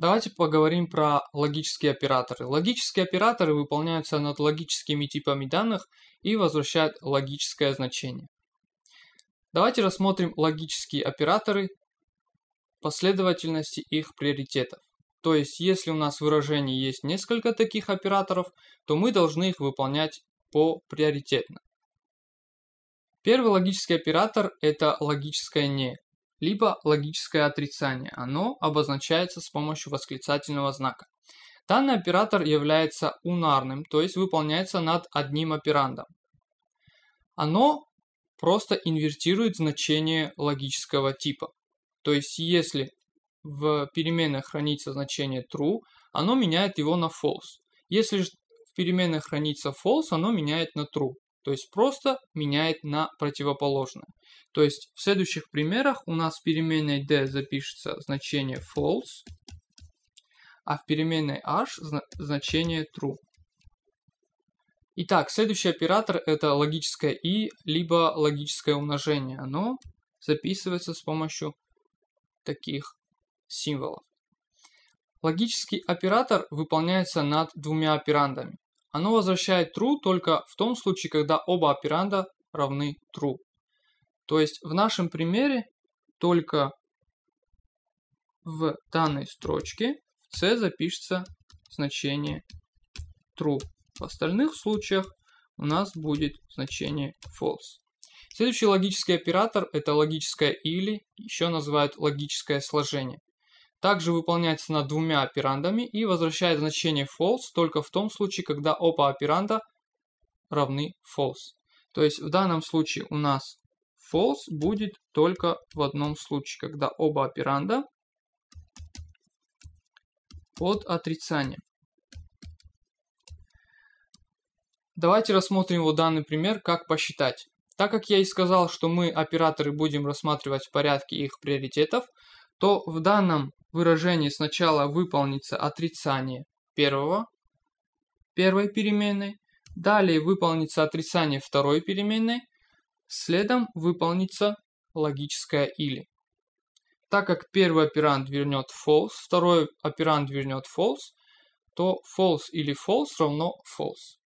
Давайте поговорим про логические операторы. Логические операторы выполняются над логическими типами данных и возвращают логическое значение. Давайте рассмотрим логические операторы последовательности их приоритетов. То есть, если у нас в выражении есть несколько таких операторов, то мы должны их выполнять по приоритетно. Первый логический оператор – это логическое «не» либо логическое отрицание. Оно обозначается с помощью восклицательного знака. Данный оператор является унарным, то есть выполняется над одним операндом. Оно просто инвертирует значение логического типа. То есть если в переменной хранится значение true, оно меняет его на false. Если же в переменной хранится false, оно меняет на true. То есть просто меняет на противоположное. То есть в следующих примерах у нас в переменной d запишется значение false, а в переменной h значение true. Итак, следующий оператор это логическое и, либо логическое умножение. Оно записывается с помощью таких символов. Логический оператор выполняется над двумя операндами. Оно возвращает true только в том случае, когда оба операнда равны true. То есть в нашем примере только в данной строчке в c запишется значение true. В остальных случаях у нас будет значение false. Следующий логический оператор – это логическое или, еще называют логическое сложение. Также выполняется над двумя операндами и возвращает значение false только в том случае, когда оба операнда равны false. То есть в данном случае у нас false будет только в одном случае, когда оба операнда под отрицанием. Давайте рассмотрим вот данный пример, как посчитать. Так как я и сказал, что мы операторы будем рассматривать в порядке их приоритетов, то в данном выражении сначала выполнится отрицание первого, первой переменной, далее выполнится отрицание второй переменной, следом выполнится логическое «или». Так как первый оперант вернет false, второй оперант вернет false, то false или false равно false.